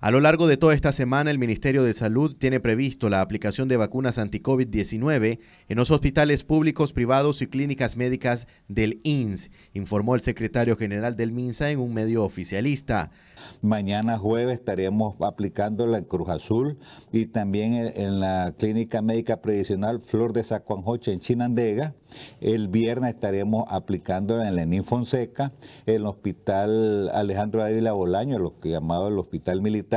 A lo largo de toda esta semana, el Ministerio de Salud tiene previsto la aplicación de vacunas anti-COVID-19 en los hospitales públicos, privados y clínicas médicas del INS, informó el secretario general del MINSA en un medio oficialista. Mañana jueves estaremos aplicándola en Cruz Azul y también en la clínica médica previsional Flor de Sacuanjoche en Chinandega. El viernes estaremos aplicándola en Lenín Fonseca, en el hospital Alejandro Ávila Bolaño, lo que llamaba el hospital militar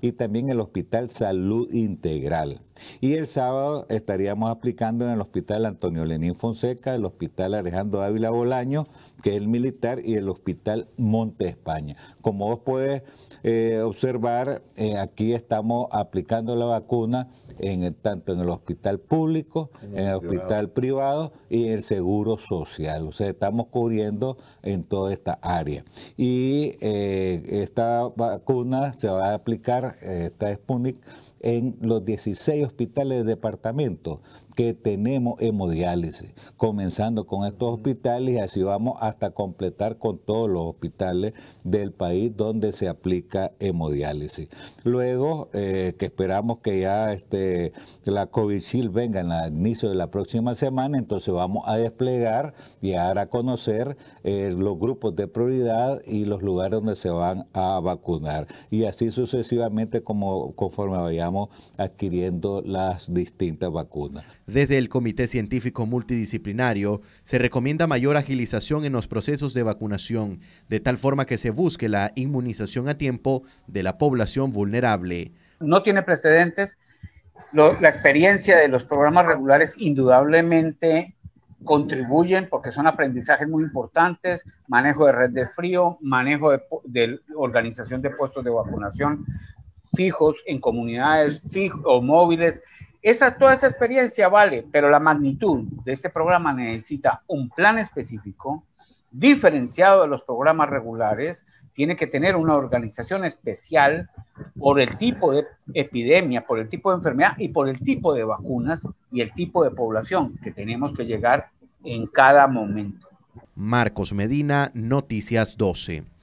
y también el Hospital Salud Integral. Y el sábado estaríamos aplicando en el Hospital Antonio Lenín Fonseca, el Hospital Alejandro Ávila Bolaño, que es el militar, y el Hospital Monte España. Como vos puedes eh, observar, eh, aquí estamos aplicando la vacuna en tanto en el hospital público, en el, hospital privado y en el seguro social. O sea, estamos cubriendo en toda esta área. Y eh, esta vacuna se va a aplicar, esta Sputnik, en los 16 hospitales de departamento que tenemos hemodiálisis, comenzando con estos hospitales y así vamos hasta completar con todos los hospitales del país donde se aplica hemodiálisis. Luego, eh, que esperamos que ya este, la covid venga en el inicio de la próxima semana, entonces vamos a desplegar y a dar a conocer eh, los grupos de prioridad y los lugares donde se van a vacunar. Y así sucesivamente como conforme vayamos adquiriendo las distintas vacunas. Desde el Comité Científico Multidisciplinario se recomienda mayor agilización en los procesos de vacunación, de tal forma que se busque la inmunización a tiempo de la población vulnerable. No tiene precedentes. la experiencia de los programas regulares indudablemente contribuyen porque son aprendizajes muy importantes, manejo de red de frío, manejo de, de, organización de puestos de vacunación, fijos, en comunidades fijos o móviles. Esa, toda esa experiencia vale, pero la magnitud de este programa necesita un plan específico, diferenciado de los programas regulares, tiene que tener una organización especial por el tipo de epidemia, por el tipo de enfermedad y por el tipo de vacunas y el tipo de población que tenemos que llegar en cada momento. Marcos Medina, Noticias 12.